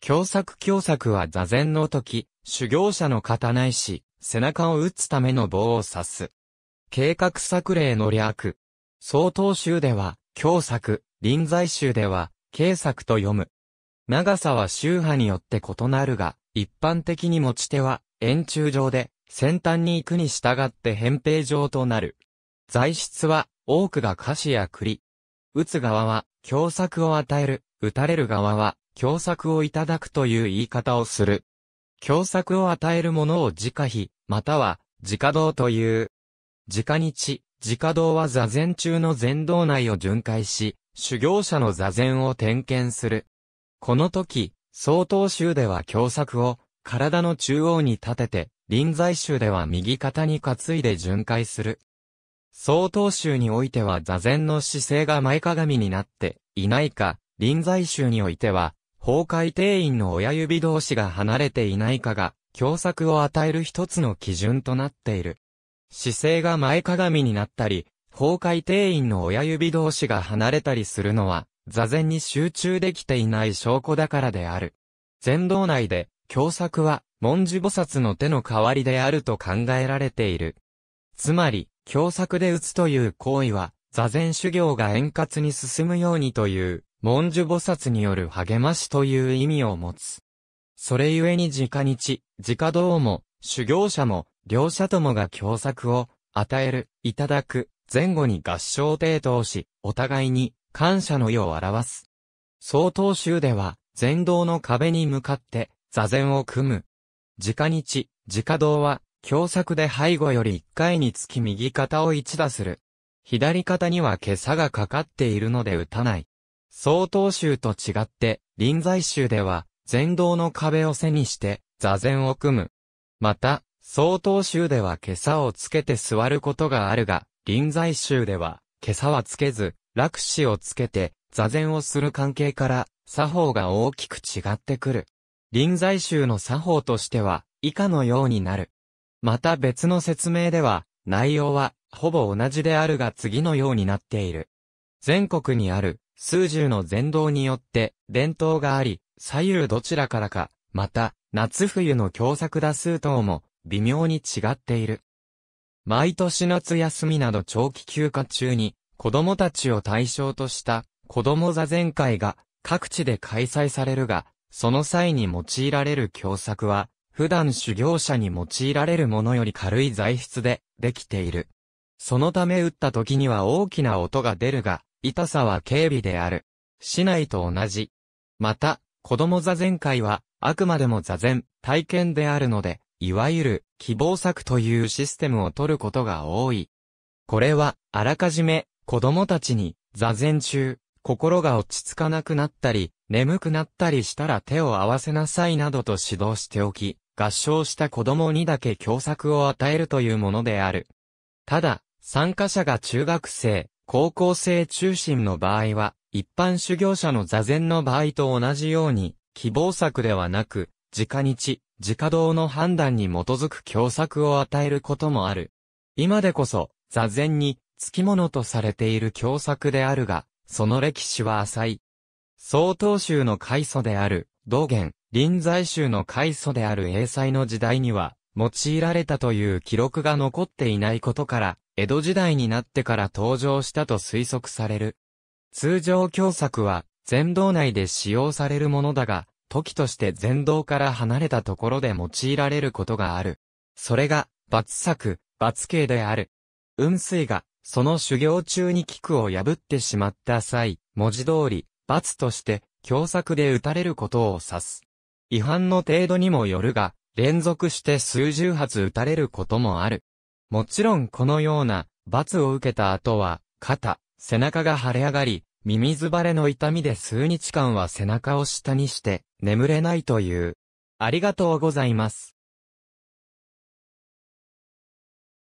教作教作は座禅の時、修行者の方ないし、背中を打つための棒を刺す。計画作例の略。曹洞宗では、教作、臨在宗では、計作と読む。長さは宗派によって異なるが、一般的に持ち手は、円柱状で、先端に行くに従って扁平状となる。材質は、多くが菓子や栗。打つ側は、教作を与える、打たれる側は、共作をいただくという言い方をする。共作を与えるものを自家費、または、自家道という。自家日、自家道は座禅中の禅道内を巡回し、修行者の座禅を点検する。この時、曹洞宗では共作を、体の中央に立てて、臨済宗では右肩に担いで巡回する。曹洞宗においては座禅の姿勢が前かがみになっていないか、臨済宗においては崩壊定員の親指同士が離れていないかが、共作を与える一つの基準となっている。姿勢が前かがみになったり、崩壊定員の親指同士が離れたりするのは、座禅に集中できていない証拠だからである。禅道内で、共作は、文字菩薩の手の代わりであると考えられている。つまり、共作で打つという行為は、座禅修行が円滑に進むようにという、文殊菩薩による励ましという意味を持つ。それゆえに直日、直道も、修行者も、両者ともが共作を、与える、いただく、前後に合唱提当し、お互いに、感謝の意を表す。総当集では、前道の壁に向かって、座禅を組む。直日、直道は、共作で背後より一回につき右肩を一打する。左肩には袈裟がかかっているので打たない。曹洞宗と違って、臨済宗では、禅道の壁を背にして、座禅を組む。また、曹洞宗では袈裟をつけて座ることがあるが、臨済宗では、袈裟はつけず、楽死をつけて、座禅をする関係から、作法が大きく違ってくる。臨済宗の作法としては、以下のようになる。また別の説明では、内容は、ほぼ同じであるが次のようになっている。全国にある、数十の前道によって伝統があり、左右どちらからか、また、夏冬の共作打数等も微妙に違っている。毎年夏休みなど長期休暇中に、子供たちを対象とした子供座禅会が各地で開催されるが、その際に用いられる共作は、普段修行者に用いられるものより軽い材質でできている。そのため打った時には大きな音が出るが、痛さは軽微である。市内と同じ。また、子供座禅会は、あくまでも座禅、体験であるので、いわゆる、希望策というシステムを取ることが多い。これは、あらかじめ、子供たちに、座禅中、心が落ち着かなくなったり、眠くなったりしたら手を合わせなさいなどと指導しておき、合唱した子供にだけ教作を与えるというものである。ただ、参加者が中学生、高校生中心の場合は、一般修行者の座禅の場合と同じように、希望策ではなく、直日、家道の判断に基づく教策を与えることもある。今でこそ、座禅に、つきものとされている教策であるが、その歴史は浅い。曹洞宗の開祖である、道元、臨済宗の開祖である英才の時代には、用いられたという記録が残っていないことから、江戸時代になってから登場したと推測される。通常教作は、全道内で使用されるものだが、時として全道から離れたところで用いられることがある。それが、罰作、罰刑である。雲水が、その修行中に菊を破ってしまった際、文字通り、罰として、教作で打たれることを指す。違反の程度にもよるが、連続して数十発撃たれることもある。もちろんこのような罰を受けた後は、肩、背中が腫れ上がり、耳ずばれの痛みで数日間は背中を下にして眠れないという。ありがとうございます。